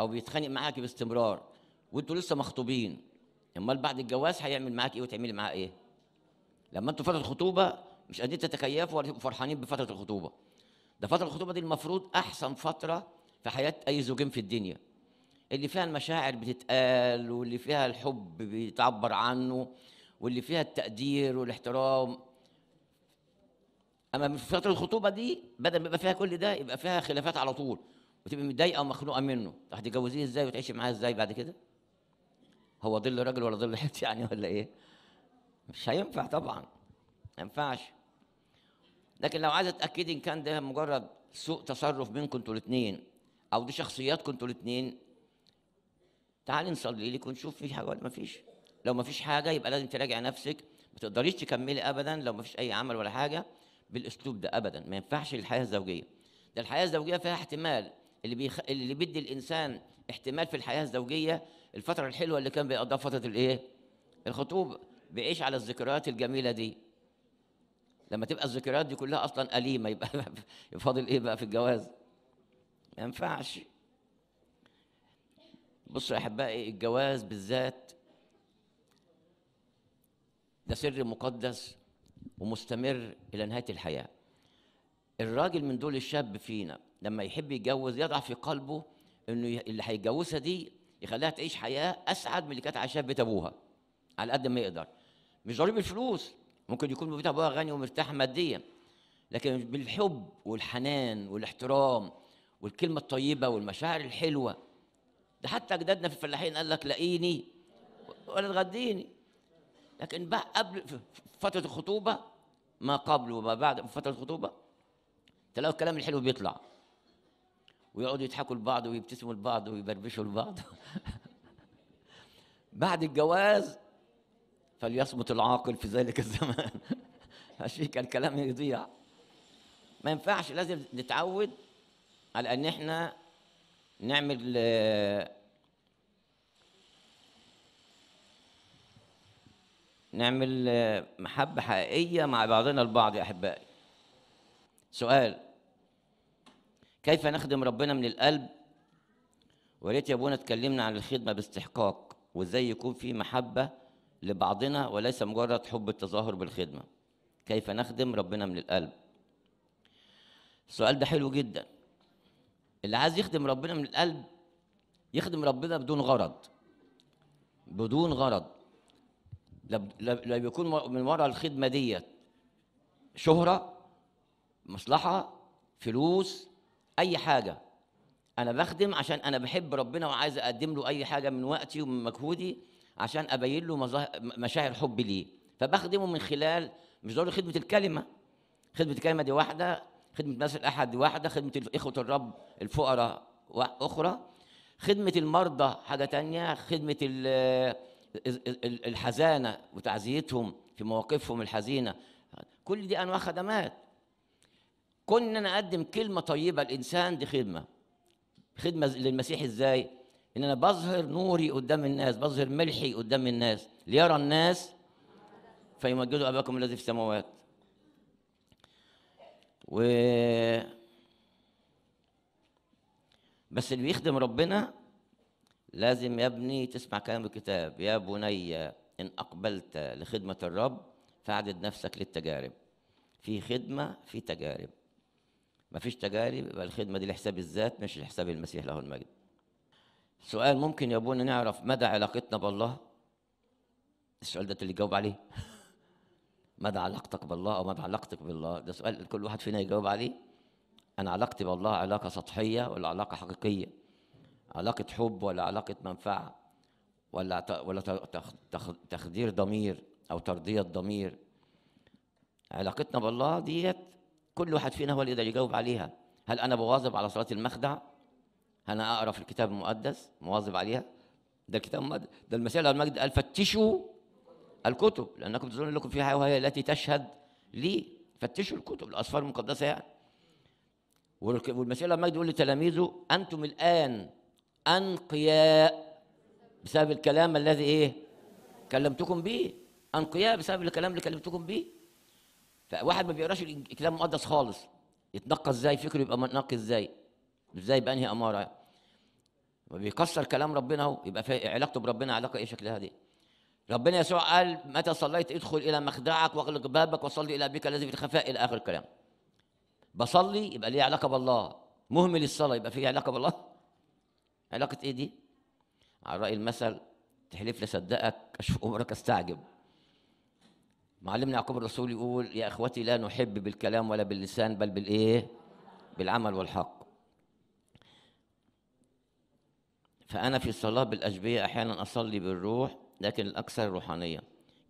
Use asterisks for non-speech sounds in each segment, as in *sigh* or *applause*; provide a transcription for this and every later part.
او بيتخانق معاك باستمرار وانتوا لسه مخطوبين امال بعد الجواز هيعمل معاك ايه وتعملي معاه ايه لما انتوا فتره الخطوبه مش قادرين تتكيفوا ولا تبقوا فرحانين بفتره الخطوبه ده فتره الخطوبه دي المفروض احسن فتره في حياه اي زوجين في الدنيا اللي فيها المشاعر بتتقال واللي فيها الحب بيتعبر عنه واللي فيها التقدير والاحترام اما في فتره الخطوبه دي بدل ما يبقى فيها كل ده يبقى فيها خلافات على طول وتبقى متضايقه ومخنوقه منه هتتجوزيه ازاي وتعيشي معاه ازاي بعد كده هو ظل راجل ولا ظل حت يعني ولا ايه مش هينفع طبعا ما ينفعش لكن لو عايزه تاكدي ان كان ده مجرد سوء تصرف بينكم انتوا الاثنين او دي شخصياتكم انتوا الاثنين تعالي نصلي لك ونشوف في حاجه ولا ما فيش لو ما فيش حاجه يبقى لازم تراجعي نفسك ما تقدريش تكملي ابدا لو ما فيش اي عمل ولا حاجه بالاسلوب ده ابدا ما ينفعش الحياه الزوجيه ده الحياه الزوجيه فيها احتمال اللي بيخ... اللي بيدي الانسان احتمال في الحياه الزوجيه الفتره الحلوه اللي كان بيقضيها فتره الايه؟ الخطوبه بيعيش على الذكريات الجميله دي لما تبقى الذكريات دي كلها اصلا اليمه يبقى *laughs* فاضل ايه بقى في الجواز؟ ما ينفعش بصوا يا احبائي الجواز بالذات ده سر مقدس ومستمر الى نهايه الحياه الراجل من دول الشاب فينا لما يحب يتجوز يضع في قلبه انه اللي هيتجوزها دي يخليها تعيش حياه اسعد من اللي كانت عايشاها في بيت ابوها على قد ما يقدر مش ضروري بالفلوس ممكن يكون بيت ابوها غني ومرتاح ماديا لكن بالحب والحنان والاحترام والكلمه الطيبه والمشاعر الحلوه ده حتى اجدادنا في الفلاحين قال لك لاقيني ولا تغديني لكن بقى قبل فتره الخطوبه ما قبل وما بعد فتره الخطوبه تلاقوا الكلام الحلو بيطلع ويقعدوا يضحكوا لبعض ويبتسموا لبعض ويبربشوا لبعض *laughs* بعد الجواز فليصمت العاقل في ذلك الزمان *laughs* عشان كان الكلام يضيع ما ينفعش لازم نتعود على ان احنا نعمل نعمل محبة حقيقية مع بعضنا البعض يا أحبائي سؤال كيف نخدم ربنا من القلب وريت يا ابونا اتكلمنا عن الخدمه باستحقاق وازاي يكون في محبه لبعضنا وليس مجرد حب التظاهر بالخدمه كيف نخدم ربنا من القلب السؤال ده حلو جدا اللي عايز يخدم ربنا من القلب يخدم ربنا بدون غرض بدون غرض لا بيكون من وراء الخدمه ديت شهره مصلحه فلوس اي حاجه انا بخدم عشان انا بحب ربنا وعايز اقدم له اي حاجه من وقتي ومن مجهودي عشان ابين له مظاهر مشاعر حبي ليه فبخدمه من خلال مش ضروري خدمه الكلمه خدمه الكلمه دي واحده خدمه ناس الاحد واحده خدمه اخوه الرب الفقراء اخرى خدمه المرضى حاجه تانية خدمه الحزانه وتعزيتهم في مواقفهم الحزينه كل دي انواع خدمات كون ان انا اقدم كلمه طيبه لانسان دي خدمه خدمه للمسيح ازاي ان انا بظهر نوري قدام الناس بظهر ملحي قدام الناس ليرى الناس فيمجدوا اباكم الذي في السماوات و بس اللي بيخدم ربنا لازم يا ابني تسمع كلام الكتاب يا بني ان اقبلت لخدمه الرب فاعدد نفسك للتجارب في خدمه في تجارب مفيش تجارب يبقى الخدمة دي لحساب الذات مش لحساب المسيح له المجد سؤال ممكن يا ابونا نعرف مدى علاقتنا بالله السؤال ده اللي جاوب عليه *laughs* مدى علاقتك بالله او مدى علاقتك بالله ده سؤال كل واحد فينا يجاوب عليه انا علاقتي بالله علاقه سطحيه ولا علاقه حقيقيه علاقه حب ولا علاقه منفعه ولا ولا تخدير ضمير او ترضيه ضمير علاقتنا بالله ديت كل واحد فينا هو اللي يقدر يجاوب عليها هل انا بواظب على صلاه المخدع هل انا اقرا في الكتاب المقدس مواظب عليها ده الكتاب المقدس ده المسيح المجد قال فتشوا الكتب لانكم تظنون لكم فيها وهي التي تشهد لي فتشوا الكتب الاسفار المقدسه يعني والمسيح المجد يقول لتلاميذه انتم الان انقياء بسبب الكلام الذي ايه كلمتكم به انقياء بسبب الكلام اللي كلمتكم به فواحد ما بيقراش الكتاب المقدس خالص يتنقى ازاي فكره يبقى متنقي ازاي ازاي بانهي اماره بيكسر كلام ربنا اهو يبقى في علاقته بربنا علاقه ايه شكلها دي ربنا يسوع قال متى صليت ادخل الى مخدعك واغلق بابك وصلي الى ابيك الذي في الخفاء الى اخر الكلام بصلي يبقى ليه علاقه بالله مهمل الصلاه يبقى في علاقه بالله علاقه ايه دي على راي المثل تحلف لصدقك اشوف امرك استعجب معلمنا يعقوب الرسول يقول يا اخوتي لا نحب بالكلام ولا باللسان بل بالايه بالعمل والحق فانا في الصلاه بالاشبيه احيانا اصلي بالروح لكن الاكثر روحانيه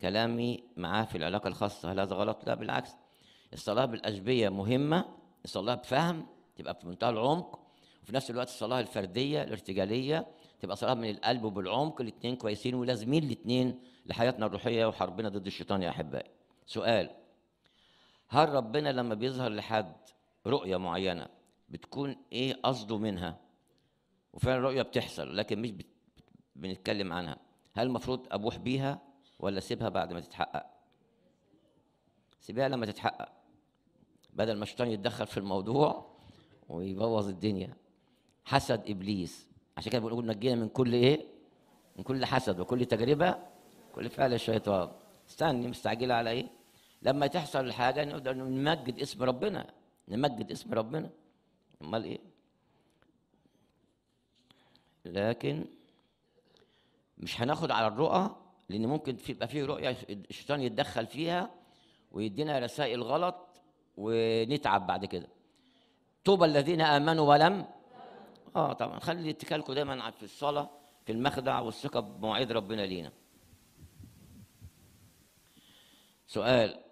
كلامي معاه في العلاقه الخاصه هل هذا غلط لا بالعكس الصلاه بالاشبيه مهمه الصلاه بفهم تبقى في منتهى العمق وفي نفس الوقت الصلاه الفرديه الارتجاليه تبقى صلاه من القلب وبالعمق الاثنين كويسين ولازمين الاثنين لحياتنا الروحيه وحربنا ضد الشيطان يا احبائي سؤال هل ربنا لما بيظهر لحد رؤيه معينه بتكون ايه قصده منها وفعلا الرؤيه بتحصل لكن مش بنتكلم عنها هل المفروض ابوح بيها ولا سيبها بعد ما تتحقق سيبها لما تتحقق بدل ما الشيطان يتدخل في الموضوع ويبوظ الدنيا حسد ابليس عشان كده بنقول نجينا من كل ايه من كل حسد وكل تجربه كل فعل الشيطان استني مستعجلة على ايه لما تحصل الحاجة نقدر نمجد اسم ربنا نمجد اسم ربنا امال ايه لكن مش هناخد على الرؤى لان ممكن يبقى في رؤية الشيطان يتدخل فيها ويدينا رسائل غلط ونتعب بعد كده طوبى الذين امنوا ولم اه طبعا خلي اتكالكم دايما في الصلاه في المخدع والثقه بمواعيد ربنا لينا سؤال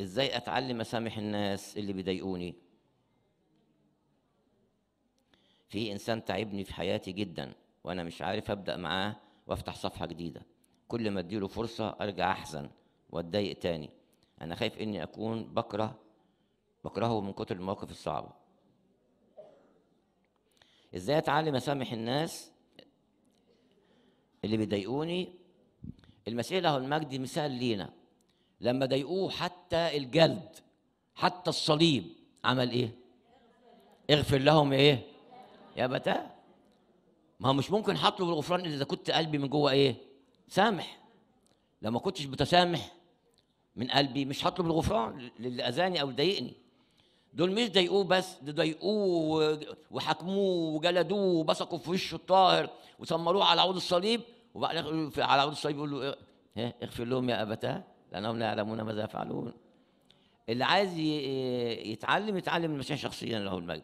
ازاي اتعلم اسامح الناس اللي بيضايقوني في انسان تعبني في حياتي جدا وانا مش عارف ابدا معاه وافتح صفحه جديده كل ما اديله فرصه ارجع احزن واتضايق تاني انا خايف اني اكون بكره بكرهه من كتر المواقف الصعبه ازاي اتعلم اسامح الناس اللي بيضايقوني المسيح له المجد مثال لينا لما ضايقوه حتى الجلد حتى الصليب عمل ايه اغفر لهم ايه يا بتاع ما هو مش ممكن حط له الا اذا كنت قلبي من جوه ايه سامح لما كنتش بتسامح من قلبي مش هطلب الغفران للي اذاني او ضايقني دول مش ضايقوه بس ده ضايقوه وحكموه وجلدوه وبصقوا في وشه الطاهر وسمروه على عود الصليب وبعد على عود الصليب يقول له إيه؟ اغفر لهم يا ابتاه لأنهم لا يعلمون ماذا يفعلون اللي عايز يتعلم يتعلم المسيح شخصيا له المجد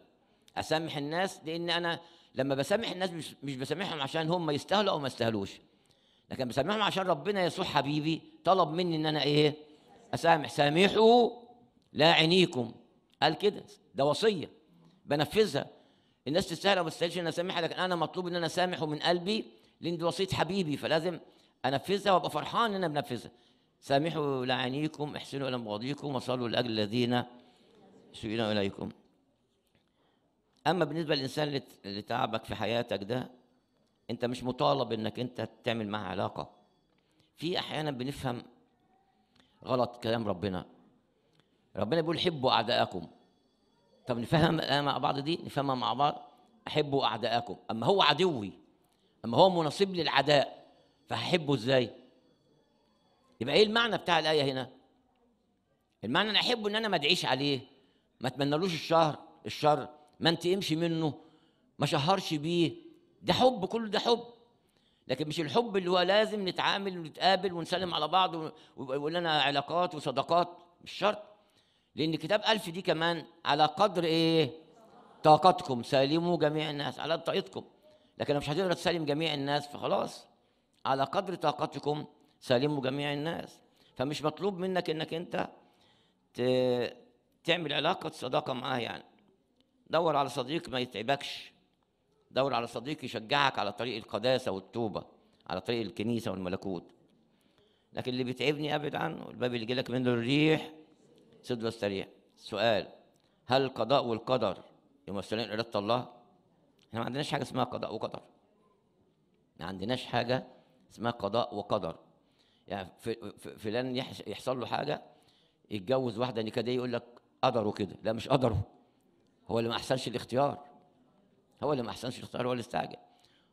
أسامح الناس لأن أنا لما بسامح الناس مش, مش بسامحهم عشان هم يستاهلوا أو ما يستاهلوش لكن بسامحهم عشان ربنا يسوع حبيبي طلب مني إن أنا إيه أسامح سامحوا لا عينيكم قال كده ده وصية بنفذها الناس تستاهل او ما تستاهلش ان اسامحها لكن انا مطلوب ان انا اسامحه من قلبي لان دي وصيه حبيبي فلازم انفذها وابقى فرحان ان انا بنفذها سامحوا لعانيكم احسنوا إلى مواضيكم وصلوا لأجل الذين سئلوا إليكم أما بالنسبة للإنسان اللي تعبك في حياتك ده أنت مش مطالب إنك أنت تعمل معاه علاقة في أحيانا بنفهم غلط كلام ربنا ربنا بيقول حبوا أعداءكم طب نفهم مع بعض دي نفهمها مع بعض احبوا اعداءكم اما هو عدوي اما هو مناصب لي العداء فهحبه ازاي يبقى ايه المعنى بتاع الايه هنا المعنى انا احبه ان انا ما ادعيش عليه ما اتمنالوش الشهر الشر ما انتقمش منه ما شهرش بيه ده حب كله ده حب لكن مش الحب اللي هو لازم نتعامل ونتقابل ونسلم على بعض ويقول لنا علاقات وصداقات مش شرط لان كتاب ألف دي كمان على قدر ايه طاقتكم سالموا جميع الناس على طاقتكم لكن مش هتقدر تسلم جميع الناس فخلاص على قدر طاقتكم سالموا جميع الناس فمش مطلوب منك انك انت تعمل علاقة صداقة معاه يعني دور على صديق ما يتعبكش دور على صديق يشجعك على طريق القداسة والتوبة على طريق الكنيسة والملكوت لكن اللي بيتعبني ابعد عنه الباب اللي جالك منه الريح سد واستريح سؤال هل القضاء والقدر يمثلين إرادة الله؟ احنا ما عندناش حاجة اسمها قضاء وقدر ما عندناش حاجة اسمها قضاء وقدر يعني فلان يحصل له حاجه يتجوز واحده نكديه يقول لك قدره كده لا مش قدره هو اللي ما احسنش الاختيار هو اللي ما احسنش الاختيار هو اللي استعجل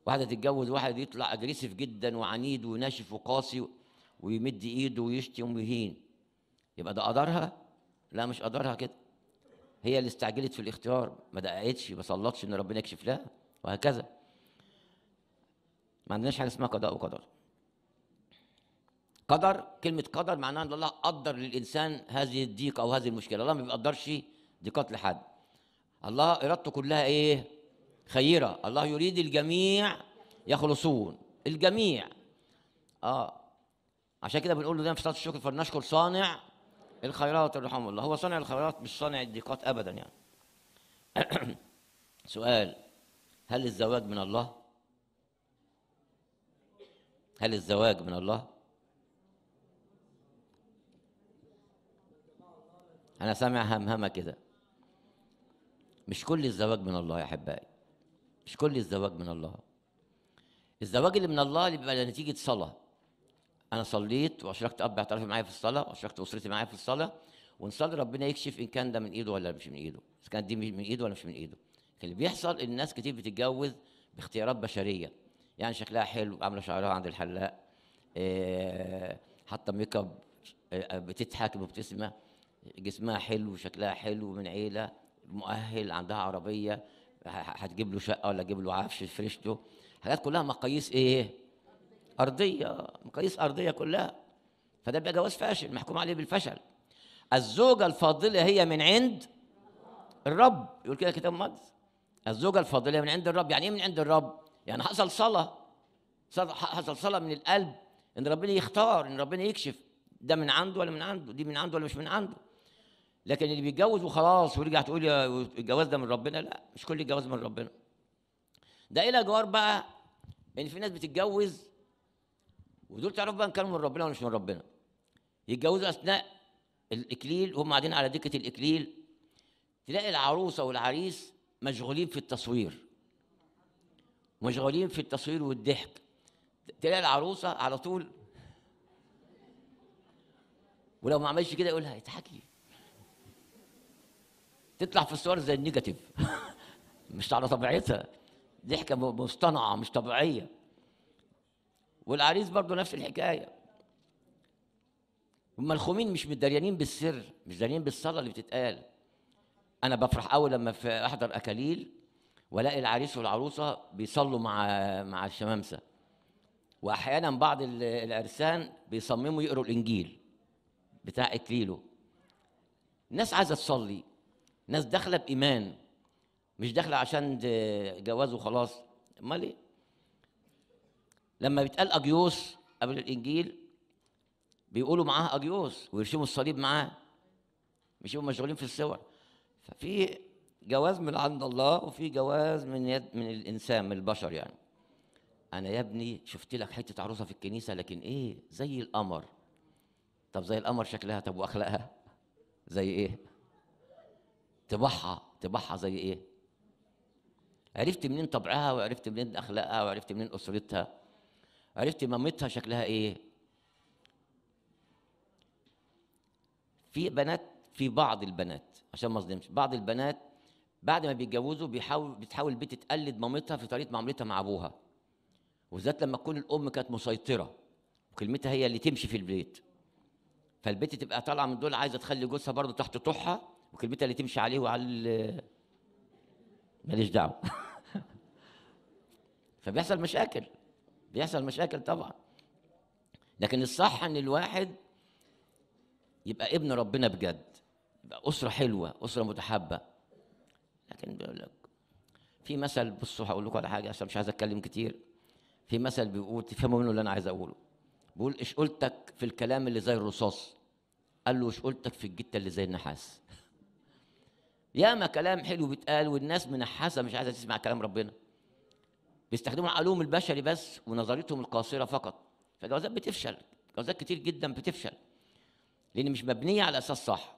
واحده تتجوز واحد يطلع اجريسيف جدا وعنيد وناشف وقاسي ويمد ايده ويشتم ويهين يبقى ده قدرها لا مش قدرها كده هي اللي استعجلت في الاختيار ما دققتش ما صلتش ان ربنا يكشف لها وهكذا ما عندناش حاجه اسمها قضاء وقدر قدر كلمة قدر معناها أن الله قدر للإنسان هذه الضيقة أو هذه المشكلة الله ما بيقدرش ضيقات لحد الله إرادته كلها إيه خيرة الله يريد الجميع يخلصون الجميع آه عشان كده بنقول له دايما في صلاة الشكر فلنشكر صانع الخيرات الرحمة الله هو صانع الخيرات مش صانع الضيقات أبدا يعني *coughs* سؤال هل الزواج من الله؟ هل الزواج من الله؟ انا سامع همهمه كده مش كل الزواج من الله يا احبائي مش كل الزواج من الله الزواج اللي من الله اللي بيبقى نتيجه صلاه انا صليت واشركت اب اعترف معايا في الصلاه واشركت اسرتي معايا في الصلاه ونصلي ربنا يكشف ان كان ده من ايده ولا مش من ايده اذا كانت دي من ايده ولا مش من ايده اللي بيحصل ان الناس كتير بتتجوز باختيارات بشريه يعني شكلها حلو عامله شعرها عند الحلاق إيه حاطه ميك اب آه، بتضحك مبتسمه جسمها حلو وشكلها حلو من عيله مؤهل عندها عربيه هتجيب له شقه ولا تجيب له عفش فرشته حاجات كلها مقاييس ايه ارضيه مقاييس ارضيه كلها فده يبقى جواز فاشل محكوم عليه بالفشل الزوجه الفاضله هي من عند الرب يقول كده كتاب المقدس الزوجه الفاضله من عند الرب يعني ايه من عند الرب يعني حصل صلاه حصل صلاه من القلب ان ربنا يختار ان ربنا يكشف ده من عنده ولا من عنده دي من عنده ولا مش من عنده لكن اللي بيتجوز وخلاص ورجع تقول الجواز ده من ربنا لا مش كل الجواز من ربنا ده الى جوار بقى ان في ناس بتتجوز ودول تعرف بقى ان كانوا من ربنا ولا مش من ربنا يتجوزوا اثناء الاكليل وهم قاعدين على دكه الاكليل تلاقي العروسه والعريس مشغولين في التصوير مشغولين في التصوير والضحك تلاقي العروسه على طول ولو ما عملش كده يقولها اضحكي تطلع في الصور زي النيجاتيف *laughs* مش على طبيعتها ضحكه مصطنعه مش طبيعيه والعريس برضه نفس الحكايه الملخومين مش متدريانين بالسر مش دريانين بالصلاه اللي بتتقال انا بفرح قوي لما في احضر اكاليل والاقي العريس والعروسه بيصلوا مع مع الشمامسه واحيانا بعض العرسان بيصمموا يقروا الانجيل بتاع اكليله الناس عايزه تصلي ناس داخله بايمان مش داخله عشان جواز وخلاص امال ايه لما بيتقال اجيوس قبل الانجيل بيقولوا معاه اجيوس ويرسموا الصليب معاه مش هم مشغولين في الصور ففي جواز من عند الله وفي جواز من يد من الانسان من البشر يعني انا يا ابني شفت لك حته عروسه في الكنيسه لكن ايه زي القمر طب زي القمر شكلها طب واخلاقها زي ايه طباعها طباعها زي ايه عرفت منين طبعها وعرفت منين اخلاقها وعرفت منين اسرتها عرفت مامتها شكلها ايه في بنات في بعض البنات عشان ما اظلمش بعض البنات بعد ما بيتجوزوا بيحاول بتحاول البنت تقلد مامتها في طريقه معاملتها مع ابوها وذات لما تكون الام كانت مسيطره وكلمتها هي اللي تمشي في البيت فالبنت تبقى طالعه من دول عايزه تخلي جوزها برضه تحت طحها وكلمتها اللي تمشي عليه وعلى ماليش دعوه *laughs* فبيحصل مشاكل بيحصل مشاكل طبعا لكن الصح ان الواحد يبقى ابن ربنا بجد يبقى اسره حلوه اسره متحابه لكن بيقول لك في مثل بصوا هقول لكم على حاجه عشان مش عايز اتكلم كتير في مثل بيقول تفهموا منه اللي انا عايز اقوله بيقول اشقلتك في الكلام اللي زي الرصاص قال له اشقلتك في الجته اللي زي النحاس *laughs* ياما كلام حلو بيتقال والناس منحاسه مش عايزه تسمع كلام ربنا بيستخدموا العلوم البشري بس ونظريتهم القاصره فقط فجوازات بتفشل جوازات كتير جدا بتفشل لان مش مبنيه على اساس صح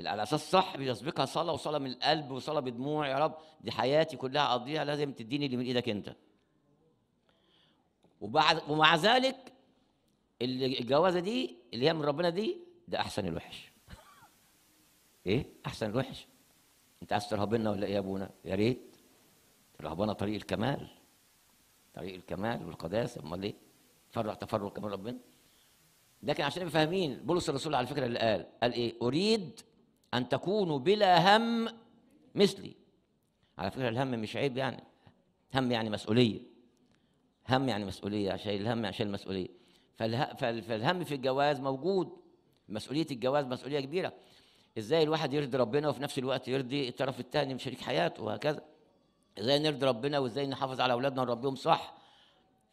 على اساس صح بيسبقها صلاه وصلاه من القلب وصلاه بدموع يا رب دي حياتي كلها اقضيها لازم تديني اللي من ايدك انت وبعد ومع ذلك الجوازه دي اللي هي من ربنا دي ده احسن الوحش *laughs* ايه احسن الوحش انت عايز ترهبنا ولا ايه يا ابونا يا ريت ترهبنا طريق الكمال طريق الكمال والقداسه امال ايه تفرع تفرع كمال ربنا لكن عشان نبقى فاهمين بولس الرسول على فكره اللي قال قال ايه اريد ان تكونوا بلا هم مثلي على فكره الهم مش عيب يعني هم يعني مسؤوليه هم يعني مسؤوليه عشان الهم عشان المسؤوليه فالهم في الجواز موجود مسؤوليه الجواز مسؤوليه كبيره ازاي الواحد يرضي ربنا وفي نفس الوقت يرضي الطرف الثاني من شريك حياته وهكذا ازاي نرضي ربنا وازاي نحافظ على اولادنا ونربيهم صح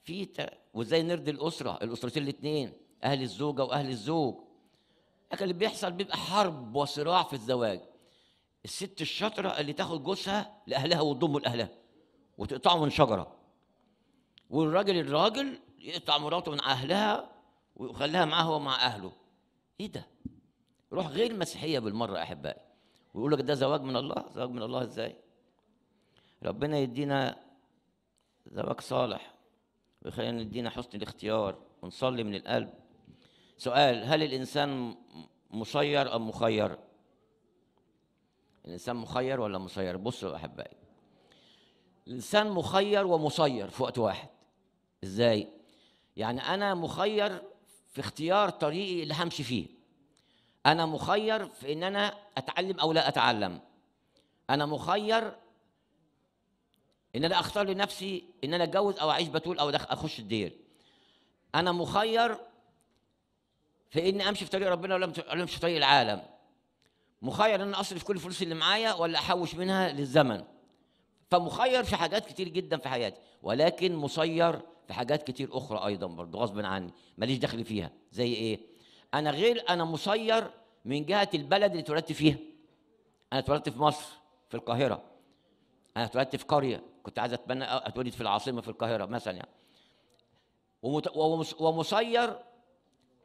في وازاي نرضي الاسره الاسرتين الاثنين اهل الزوجه واهل الزوج لكن اللي بيحصل بيبقى حرب وصراع في الزواج الست الشاطره اللي تاخد جوزها لاهلها وتضمه لاهلها وتقطعه من شجره والراجل الراجل يقطع مراته من اهلها ويخليها معاه هو مع اهله ايه ده روح غير مسيحيه بالمره احبائي ويقول لك ده زواج من الله زواج من الله ازاي ربنا يدينا زواج صالح ويخلينا يدينا حسن الاختيار ونصلي من القلب سؤال هل الانسان مسير ام مخير الانسان مخير ولا مسير بصوا يا احبائي الانسان مخير ومسير في وقت واحد ازاي يعني انا مخير في اختيار طريقي اللي همشي فيه انا مخير في ان انا اتعلم او لا اتعلم انا مخير ان انا اختار لنفسي ان انا اتجوز او اعيش بتول او اخش الدير انا مخير في اني امشي في طريق ربنا ولا امشي في طريق العالم مخير ان انا اصرف كل الفلوس اللي معايا ولا احوش منها للزمن فمخير في حاجات كتير جدا في حياتي ولكن مسير في حاجات كتير اخرى ايضا برضه غصب عني ماليش دخل فيها زي ايه انا غير انا مسير من جهه البلد اللي اتولدت فيها انا اتولدت في مصر في القاهره انا اتولدت في قريه كنت عايز اتمنى اتولد في العاصمه في القاهره مثلا يعني ومسير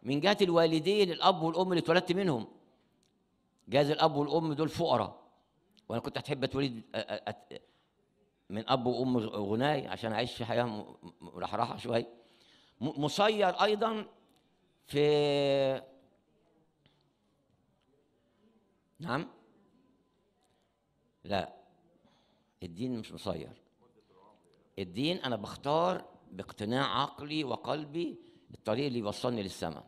من جهه الوالدين الاب والام اللي اتولدت منهم جاز الاب والام دول فقراء وانا كنت هتحب اتولد من اب وام غناي عشان اعيش حياه مرحرحه شويه مسير ايضا في نعم لا الدين مش مسير الدين انا بختار باقتناع عقلي وقلبي الطريق اللي يوصلني للسماء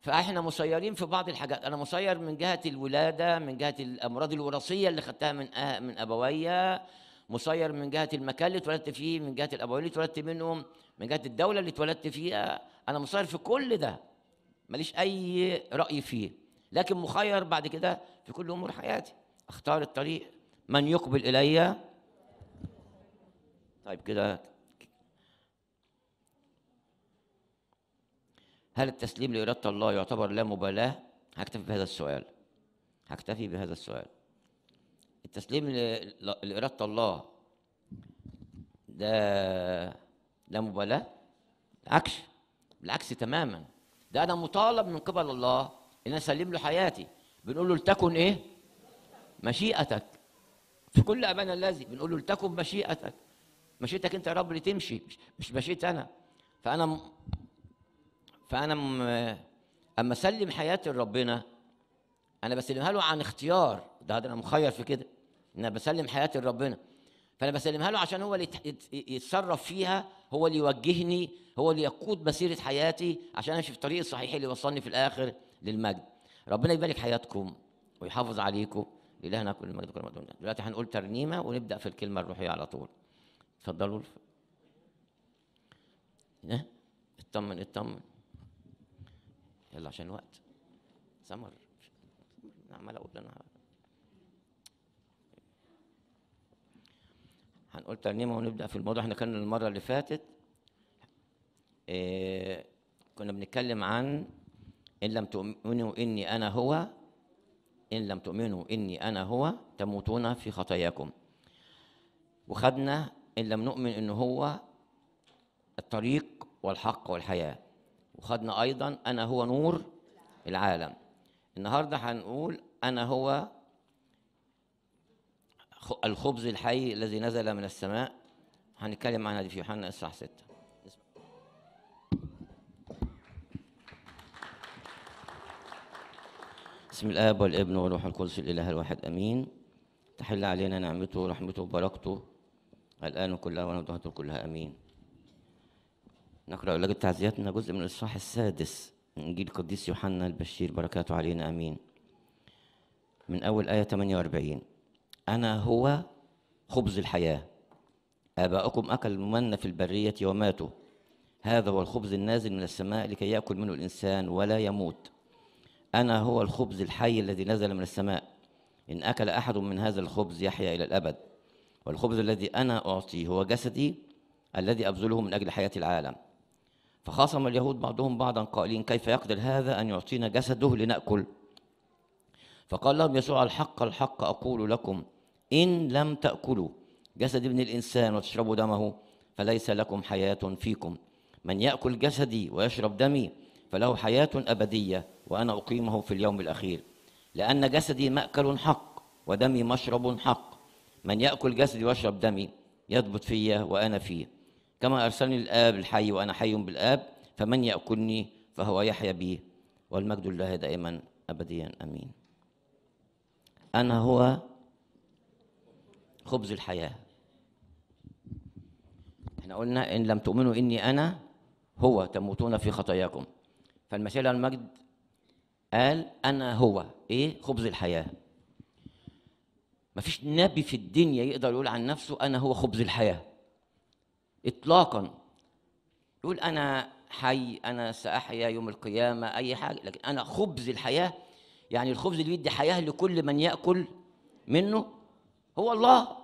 فاحنا مسيرين في بعض الحاجات انا مسير من جهه الولاده من جهه الامراض الوراثيه اللي خدتها من أه من ابويا مسير من جهه المكان اللي اتولدت فيه من جهه الابوين اللي اتولدت منهم من جهه الدوله اللي اتولدت فيها انا مصير في كل ده ماليش اي راي فيه لكن مخير بعد كده في كل امور حياتي اختار الطريق من يقبل الي طيب كده هل التسليم لإرادة الله يعتبر لا مبالاة؟ هكتفي بهذا السؤال هكتفي بهذا السؤال التسليم لإرادة الله ده لا مبالاة؟ عكس بالعكس تماما ده انا مطالب من قبل الله ان انا اسلم له حياتي بنقول له لتكن ايه مشيئتك في كل ابانا الذي بنقول له لتكن مشيئتك مشيئتك انت يا رب اللي تمشي مش مشيئتي انا فانا فانا اما اسلم حياتي لربنا انا بسلمها له عن اختيار ده, ده انا مخير في كده انا بسلم حياتي لربنا فانا بسلمها له عشان هو اللي يتصرف فيها هو اللي يوجهني هو اللي يقود مسيره حياتي عشان امشي في الطريق الصحيح اللي يوصلني في الاخر للمجد ربنا يبارك حياتكم ويحافظ عليكم لإلهنا كل المجد كل المجد دلوقتي هنقول ترنيمة ونبدأ في الكلمة الروحية على طول اتفضلوا ها إيه؟ اطمن اطمن يلا عشان الوقت سمر عمال اقول انا هنقول ترنيمة ونبدأ في الموضوع احنا كنا المرة اللي فاتت اه كنا بنتكلم عن إن لم تؤمنوا إني أنا هو إن لم تؤمنوا إني أنا هو تموتون في خطاياكم وخدنا إن لم نؤمن إن هو الطريق والحق والحياة وخدنا أيضا أنا هو نور العالم النهاردة هنقول أنا هو الخبز الحي الذي نزل من السماء هنتكلم عنها دي في يوحنا اصحاح 6 بسم الاب والابن والروح القدس الاله الواحد امين تحل علينا نعمته ورحمته وبركته الان كلها ونبضته كلها امين نقرا علاج تعزياتنا جزء من الاصحاح السادس من انجيل القديس يوحنا البشير بركاته علينا امين من اول ايه 48 أنا هو خبز الحياة آباؤكم أكل المن في البرية وماتوا هذا هو الخبز النازل من السماء لكي يأكل منه الإنسان ولا يموت أنا هو الخبز الحي الذي نزل من السماء إن أكل أحد من هذا الخبز يحيا إلى الأبد والخبز الذي أنا أعطيه هو جسدي الذي أبذله من أجل حياة العالم فخاصم اليهود بعضهم بعضا قائلين كيف يقدر هذا أن يعطينا جسده لنأكل فقال لهم يسوع الحق الحق أقول لكم إن لم تأكلوا جسد ابن الإنسان وتشربوا دمه فليس لكم حياة فيكم من يأكل جسدي ويشرب دمي فله حياة أبدية وأنا أقيمه في اليوم الأخير لأن جسدي مأكل حق ودمي مشرب حق من يأكل جسدي ويشرب دمي يثبت فيا وأنا فيه كما أرسلني الآب الحي وأنا حي بالآب فمن يأكلني فهو يحيا بي والمجد لله دائما أبديا أمين أنا هو خبز الحياة احنا قلنا إن لم تؤمنوا إني أنا هو تموتون في خطاياكم فالمسيح المجد قال أنا هو إيه خبز الحياة مفيش نبي في الدنيا يقدر يقول عن نفسه أنا هو خبز الحياة إطلاقا يقول أنا حي أنا سأحيا يوم القيامة أي حاجة لكن أنا خبز الحياة يعني الخبز اللي بيدي حياة لكل من يأكل منه هو الله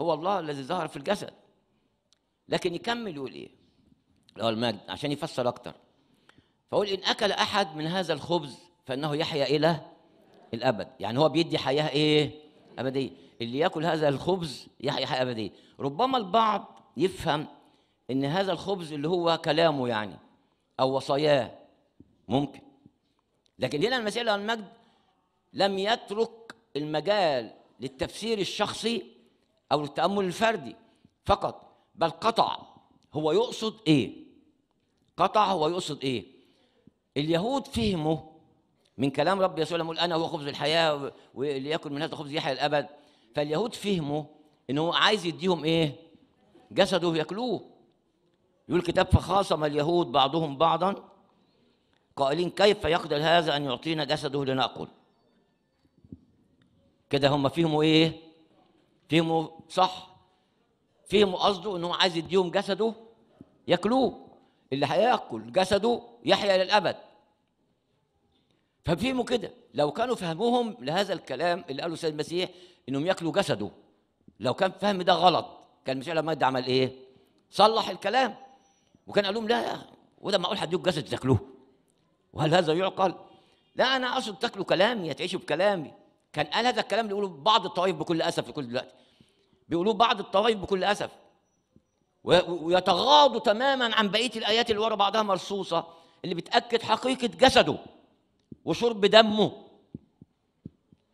هو الله الذي ظهر في الجسد لكن يكمل يقول ايه لو المجد عشان يفسر اكتر فقول ان اكل احد من هذا الخبز فانه يحيا الى الابد يعني هو بيدي حياه ايه ابديه اللي ياكل هذا الخبز يحيا حياه ابديه ربما البعض يفهم ان هذا الخبز اللي هو كلامه يعني او وصاياه ممكن لكن هنا المسيح المجد لم يترك المجال للتفسير الشخصي أو للتأمل الفردي فقط بل قطع هو يقصد إيه قطع هو يقصد إيه اليهود فهموا من كلام رب يسوع لما يقول أنا هو خبز الحياة واللي ياكل من هذا الخبز يحيى الأبد فاليهود فهموا إن هو عايز يديهم إيه جسده ياكلوه يقول الكتاب فخاصم اليهود بعضهم بعضا قائلين كيف يقدر هذا أن يعطينا جسده لنأكل كده هم فيهم ايه فيهم صح فيهم قصده ان هو عايز يديهم جسده ياكلوه اللي هياكل جسده يحيا للابد ففهموا كده لو كانوا فهموهم لهذا الكلام اللي قاله السيد المسيح انهم ياكلوا جسده لو كان فهم ده غلط كان المسيح لما عمل ايه صلح الكلام وكان قال لهم لا وده معقول هديك جسد تاكلوه وهل هذا يعقل لا انا اقصد تاكلوا كلامي تعيشوا بكلامي كان قال هذا الكلام بيقولوا بعض الطوائف بكل اسف لكل دلوقتي بيقولوه بعض الطوائف بكل اسف ويتغاضوا تماما عن بقيه الايات اللي ورا بعضها مرصوصه اللي بتاكد حقيقه جسده وشرب دمه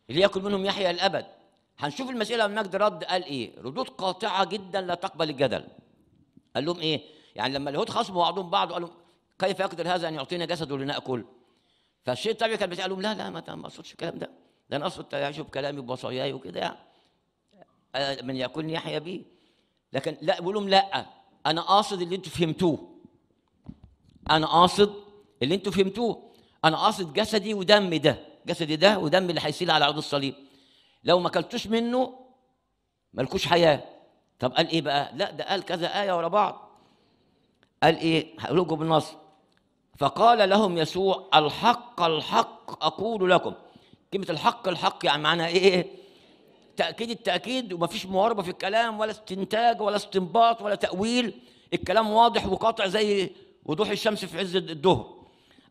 اللي ياكل منهم يحيى الابد هنشوف المسألة المجد رد قال ايه ردود قاطعة جدا لا تقبل الجدل قال لهم ايه يعني لما اليهود خصموا بعضهم بعض وقالوا كيف يقدر هذا ان يعطينا جسده لناكل فالشيء الطبيعي كان بيسالهم لا لا ما تقصدش الكلام ده ده انا اقصد تعيشوا بكلامي بوصاياي وكده يعني آه، من يكون يحيى بيه لكن لا بقول لهم لا انا قاصد اللي انتوا فهمتوه انا قاصد اللي انتوا فهمتوه انا قاصد جسدي ودمي ده جسدي ده ودمي اللي هيسيل على عرض الصليب لو ما اكلتوش منه ملكوش حياه طب قال ايه بقى لا ده قال كذا ايه ورا بعض قال ايه هقول لكم بالنص فقال لهم يسوع الحق الحق اقول لكم كلمه الحق الحق يعني معناها ايه, إيه؟ تاكيد التاكيد ومفيش مواربه في الكلام ولا استنتاج ولا استنباط ولا تاويل الكلام واضح وقاطع زي وضوح الشمس في عز الظهر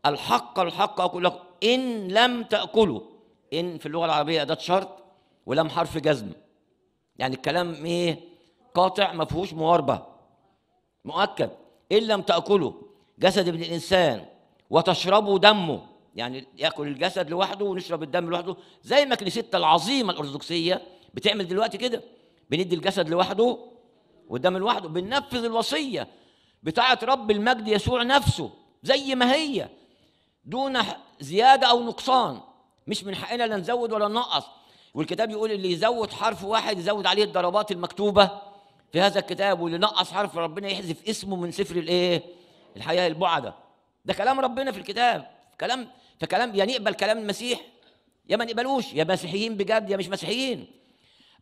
الحق الحق اقول لك ان لم تاكلوا ان في اللغه العربيه اداه شرط ولم حرف جزم يعني الكلام ايه قاطع ما فيهوش مواربه مؤكد ان لم تاكلوا جسد ابن الانسان وتشربوا دمه يعني ياكل الجسد لوحده ونشرب الدم لوحده زي ما كنيستنا العظيمه الارثوذكسيه بتعمل دلوقتي كده بندي الجسد لوحده والدم لوحده بننفذ الوصيه بتاعه رب المجد يسوع نفسه زي ما هي دون زياده او نقصان مش من حقنا لا نزود ولا ننقص والكتاب يقول اللي يزود حرف واحد يزود عليه الضربات المكتوبه في هذا الكتاب واللي نقص حرف ربنا يحذف اسمه من سفر الايه الحياه البعده ده كلام ربنا في الكتاب كلام فكلام يا يعني نقبل كلام المسيح يا ما نقبلوش يا مسيحيين بجد يا مش مسيحيين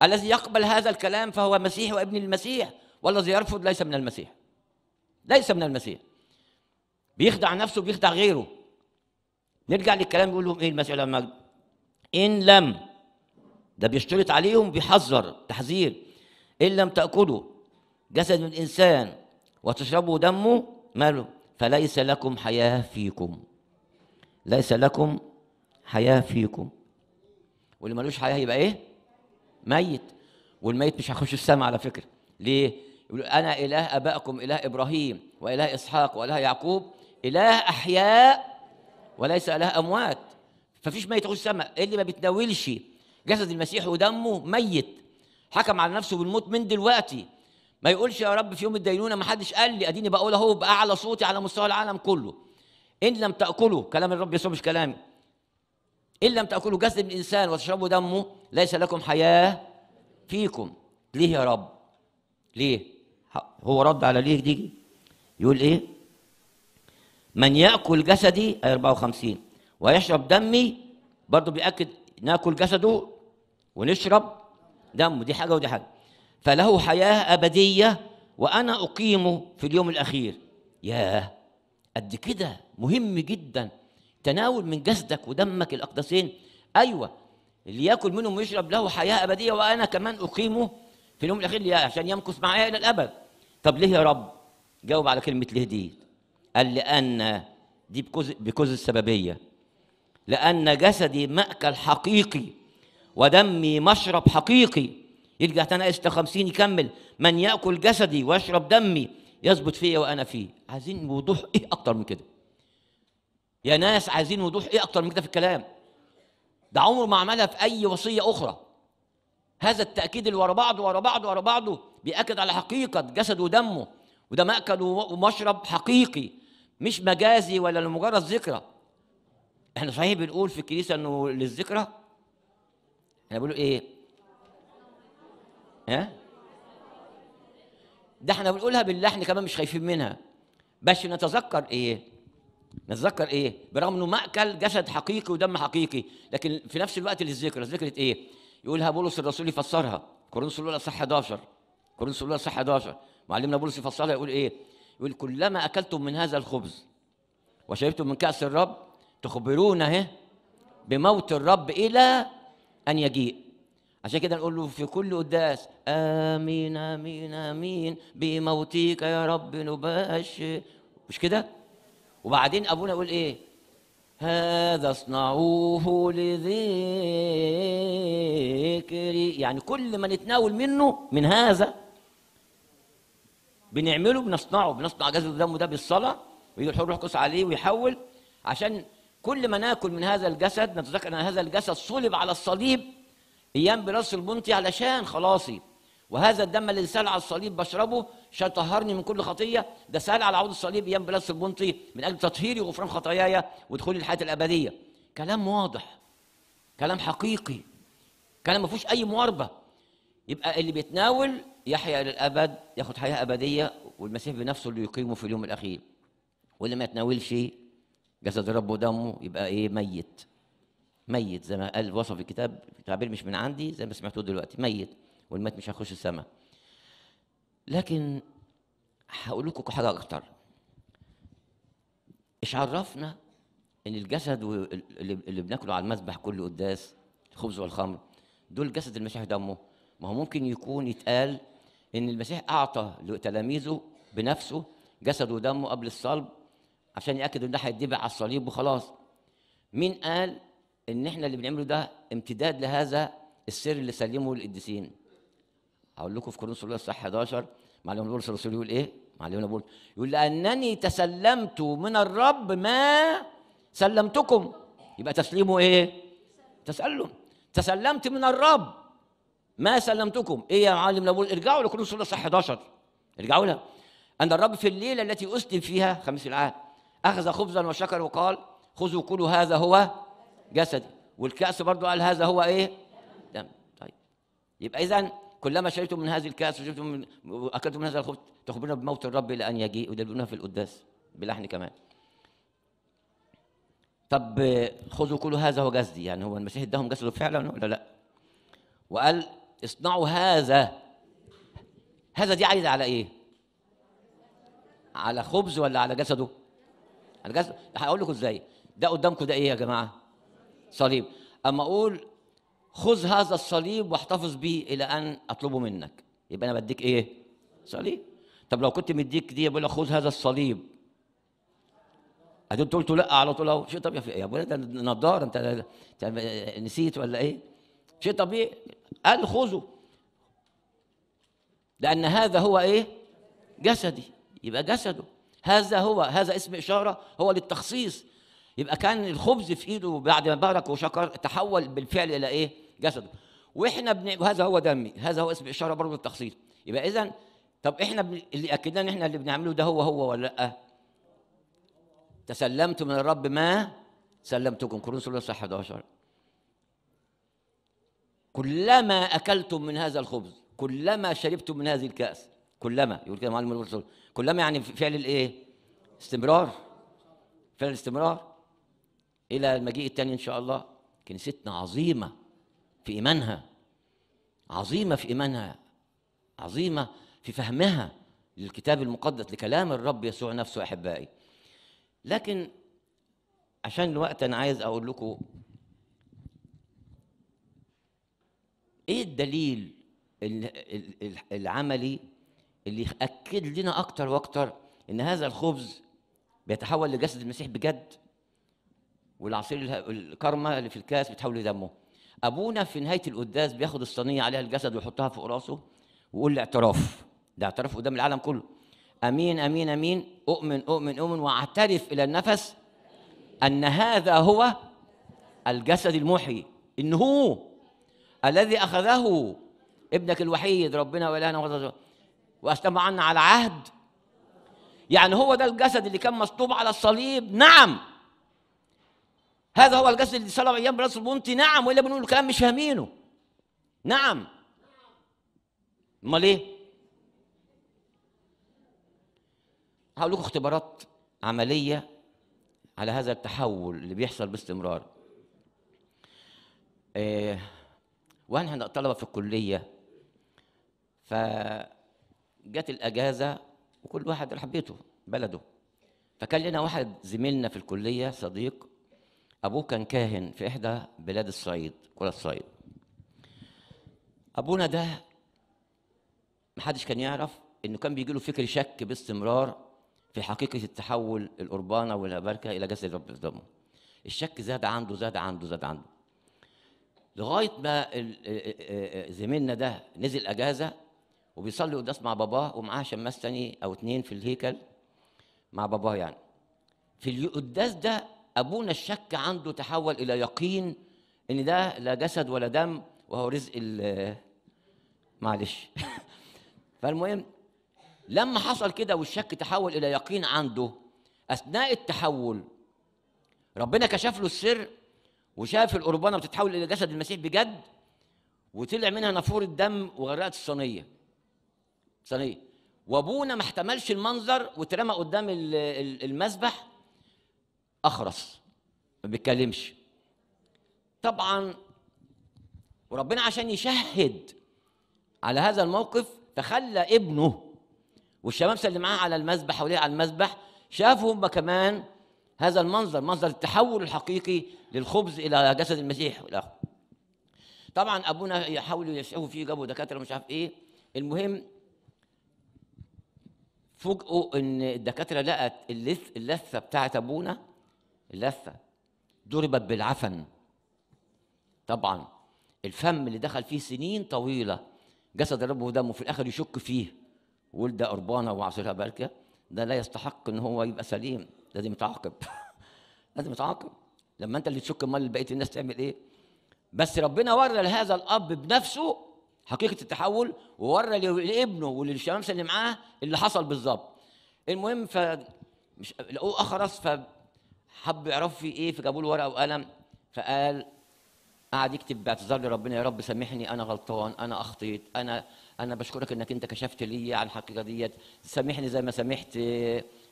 الذي يقبل هذا الكلام فهو مسيح وابن المسيح والذي يرفض ليس من المسيح ليس من المسيح بيخدع نفسه بيخدع غيره نرجع للكلام بيقول لهم ايه المسيح لما ان لم ده بيشترط عليهم بيحذر تحذير ان لم تاكلوا جسد الانسان وتشربوا دمه ماله فليس لكم حياه فيكم ليس لكم حياة فيكم واللي ملوش حياة يبقى إيه؟ ميت والميت مش هيخش السماء على فكرة ليه؟ يقول أنا إله أبائكم إله إبراهيم وإله إسحاق وإله يعقوب إله أحياء وليس إله أموات ففيش ميت يخش السماء إيه اللي ما بيتناولش جسد المسيح ودمه ميت حكم على نفسه بالموت من دلوقتي ما يقولش يا رب في يوم الدينونه ما حدش قال لي اديني بقول اهو باعلى صوتي على مستوى العالم كله إن لم تأكلوا كلام الرب يسوع مش كلامي إن لم تأكلوا جسد الإنسان وتشربوا دمه ليس لكم حياة فيكم ليه يا رب ليه هو رد على ليه دي يقول إيه من يأكل جسدي أي 54 ويشرب دمي برضه بيأكد ناكل جسده ونشرب دمه دي حاجة ودي حاجة فله حياة أبدية وأنا أقيمه في اليوم الأخير ياه قد كده مهم جدا تناول من جسدك ودمك الاقدسين ايوه اللي ياكل منهم ويشرب له حياه ابديه وانا كمان اقيمه في اليوم الاخير عشان يمكث معايا الى الابد طب ليه يا رب جاوب على كلمه ليه دي قال لان دي بكوز بكوز السببيه لان جسدي ماكل حقيقي ودمي مشرب حقيقي يرجع تناقص آية 50 يكمل من ياكل جسدي ويشرب دمي يثبت فيا وانا فيه عايزين وضوح ايه اكتر من كده يا ناس عايزين وضوح ايه اكتر من كده في الكلام ده عمره ما عملها في اي وصيه اخرى هذا التاكيد اللي ورا بعضه ورا بعضه ورا بعضه بياكد على حقيقه جسد ودمه وده ماكل ومشرب حقيقي مش مجازي ولا لمجرد ذكرى احنا صحيح بنقول في الكنيسه انه للذكرى احنا بنقول ايه ها ده احنا بنقولها باللحن كمان مش خايفين منها بس نتذكر ايه نتذكر ايه برغم انه ماكل جسد حقيقي ودم حقيقي لكن في نفس الوقت للذكرى ذكرت ايه يقولها بولس الرسول يفسرها كورنثوس الاولى صح 11 كورنثوس الاولى صح 11 معلمنا بولس يفسرها يقول ايه يقول كلما اكلتم من هذا الخبز وشربتم من كاس الرب تخبرون اهي بموت الرب الى ان يجيء عشان كده نقول له في كل قداس امين امين امين بموتك يا رب نبشر مش كده وبعدين ابونا يقول ايه هذا اصنعوه لذكري يعني كل ما نتناول منه من هذا بنعمله بنصنعه بنصنع جسد الدم ده بالصلاه ويجي الحر الروح عليه ويحول عشان كل ما ناكل من هذا الجسد نتذكر ان هذا الجسد صلب على الصليب ايام براس البنطي علشان خلاصي وهذا الدم اللي سال على الصليب بشربه عشان يطهرني من كل خطيه ده سال على عود الصليب ايام براس البنطي من اجل تطهيري وغفران خطاياي ودخولي الحياه الابديه كلام واضح كلام حقيقي كلام ما فيهوش اي مواربه يبقى اللي بيتناول يحيا للابد ياخد حياه ابديه والمسيح بنفسه اللي يقيمه في اليوم الاخير واللي ما يتناولش جسد ربه ودمه يبقى ايه ميت ميت زي ما قال وصف الكتاب تعبير مش من عندي زي ما سمعتوه دلوقتي ميت والميت مش هيخش السماء لكن هقول لكم حاجه اكتر ايش عرفنا ان الجسد اللي بناكله على المذبح كل قداس الخبز والخمر دول جسد المسيح دمه ما هو ممكن يكون يتقال ان المسيح اعطى لتلاميذه بنفسه جسده ودمه قبل الصلب عشان ياكدوا ان ده هيتذبح على الصليب وخلاص مين قال ان احنا اللي بنعمله ده امتداد لهذا السر اللي سلمه القديسين هقول لكم في كورنثوس الاولى الصح 11 معلم بولس الرسول يقول ايه معلم بولس يقول لانني تسلمت من الرب ما سلمتكم يبقى تسليمه ايه تسلم تسلمت من الرب ما سلمتكم ايه يا معلم بولس ارجعوا لكورنثوس الاولى الصح 11 ارجعوا لها ان الرب في الليله التي اسلم فيها خميس العام اخذ خبزا وشكر وقال خذوا كلوا هذا هو جسدي والكأس برضو قال هذا هو إيه دم طيب يبقى إذا كلما شربتم من هذه الكأس وشربتم من أكلتم من هذا الخبز تخبرنا بموت الرب إلى أن يجيء وده في القداس بلحن كمان طب خذوا كل هذا هو جسدي يعني هو المسيح اداهم جسده فعلا ولا لا وقال اصنعوا هذا هذا دي عايزه على ايه على خبز ولا على جسده على جسده هقول لكم ازاي ده قدامكم ده ايه يا جماعه صليب اما اقول خذ هذا الصليب واحتفظ به الى ان اطلبه منك يبقى انا بديك ايه صليب طب لو كنت مديك دي بقول خذ هذا الصليب هتقول له لا على طول شيء طبيعي يا ابويا ده نضاره انت نسيت ولا ايه شيء طبيعي قال خذه لان هذا هو ايه جسدي يبقى جسده هذا هو هذا اسم اشاره هو للتخصيص يبقى كان الخبز في ايده بعد ما بارك وشكر تحول بالفعل الى ايه؟ جسده. واحنا بن... وهذا هو دمي، هذا هو اسم الاشاره برضه التخصيص. يبقى اذا طب احنا بن... اللي اكدنا ان احنا اللي بنعمله ده هو هو ولا لا؟ تسلمت من الرب ما سلمتكم كورنثوس الاولى صح 11 كلما اكلتم من هذا الخبز كلما شربتم من هذه الكاس كلما يقول كده معلم الرسول كلما يعني فعل الايه؟ استمرار فعل الاستمرار الى المجيء الثاني ان شاء الله كنيستنا عظيمه في ايمانها عظيمه في ايمانها عظيمه في فهمها للكتاب المقدس لكلام الرب يسوع نفسه احبائي لكن عشان الوقت انا عايز اقول لكم ايه الدليل العملي اللي ياكد لنا اكتر واكتر ان هذا الخبز بيتحول لجسد المسيح بجد والعصير الكرمه اللي في الكاس بتحول لدمه ابونا في نهايه القداس بياخد الصينيه عليها الجسد ويحطها فوق راسه ويقول اعتراف ده اعتراف قدام العالم كله امين امين امين اؤمن اؤمن اؤمن واعترف الى النفس ان هذا هو الجسد المحيي ان هو الذي اخذه ابنك الوحيد ربنا والهنا واستمع عنا على عهد يعني هو ده الجسد اللي كان مصلوب على الصليب نعم هذا هو الجسد اللي صلى ايام براسه البنت نعم والا بنقول الكلام مش فاهمينه نعم امال ايه هقول لكم اختبارات عمليه على هذا التحول اللي بيحصل باستمرار إيه واحنا طلبه في الكليه فجت الاجازه وكل واحد راح بيته بلده فكان لنا واحد زميلنا في الكليه صديق أبوه كان كاهن في إحدى بلاد الصعيد كرة الصعيد أبونا ده محدش كان يعرف إنه كان بيجي له فكر شك باستمرار في حقيقة التحول الأربانة والأبركة إلى جسد الرب الدم الشك زاد عنده زاد عنده زاد عنده لغاية ما زميلنا ده نزل أجازة وبيصلي قداس مع باباه ومعاه شماس تاني أو اتنين في الهيكل مع باباه يعني في القداس ده ابونا الشك عنده تحول الى يقين ان ده لا جسد ولا دم وهو رزق *laughs* معلش فالمهم لما حصل كده والشك تحول الى يقين عنده اثناء التحول ربنا كشف له السر وشاف القربانه بتتحول الى جسد المسيح بجد وطلع منها نافوره دم وغرقت الصينيه صينيه وابونا ما احتملش المنظر واترمى قدام المذبح اخرس ما بيتكلمش طبعا وربنا عشان يشهد على هذا الموقف فخلى ابنه والشمامسه اللي معاه على المذبح حواليه على المذبح شافوا هم كمان هذا المنظر منظر التحول الحقيقي للخبز الى جسد المسيح والاخر طبعا ابونا يحاولوا يسعفوا فيه جابوا دكاتره مش عارف ايه المهم فوجئوا ان الدكاتره لقت اللث اللثه بتاعت ابونا اللثه ضربت بالعفن طبعا الفم اللي دخل فيه سنين طويله جسد ربه ودمه في الاخر يشك فيه ولد قربانه وعصيرها بركه ده لا يستحق ان هو يبقى سليم لازم يتعاقب *laughs* لازم يتعاقب لما انت اللي تشك امال بقيه الناس تعمل ايه بس ربنا ورى لهذا الاب بنفسه حقيقه التحول وورى لابنه وللشمامسه اللي معاه اللي حصل بالظبط المهم ف مش لقوه اخرس ف حب يعرف في ايه فجابوا له ورقه وقلم فقال قعد يكتب باعتذار لربنا يا رب سامحني انا غلطان انا اخطيت انا انا بشكرك انك انت كشفت لي عن الحقيقه ديت سامحني زي ما سامحت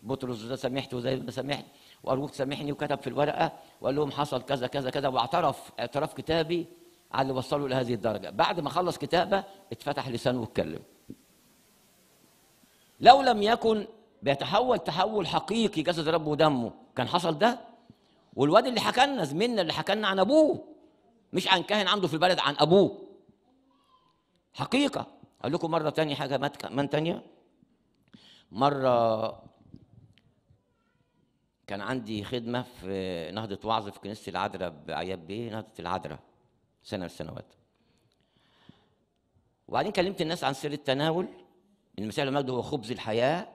بطرس ما سامحت وزي ما سامحت وارجوك سامحني وكتب في الورقه وقال لهم حصل كذا كذا كذا واعترف اعتراف كتابي على اللي وصله لهذه الدرجه بعد ما خلص كتابه اتفتح لسانه واتكلم لو لم يكن بيتحول تحول حقيقي جسد ربه ودمه كان حصل ده والواد اللي حكى لنا زميلنا اللي حكى لنا عن ابوه مش عن كاهن عنده في البلد عن ابوه حقيقه اقول لكم مره تانية حاجه مات من تانية مره كان عندي خدمه في نهضه وعظ في كنيسه العذراء بعياب بيه نهضه العذراء سنه من السنوات وبعدين كلمت الناس عن سر التناول المسيح المجد هو خبز الحياه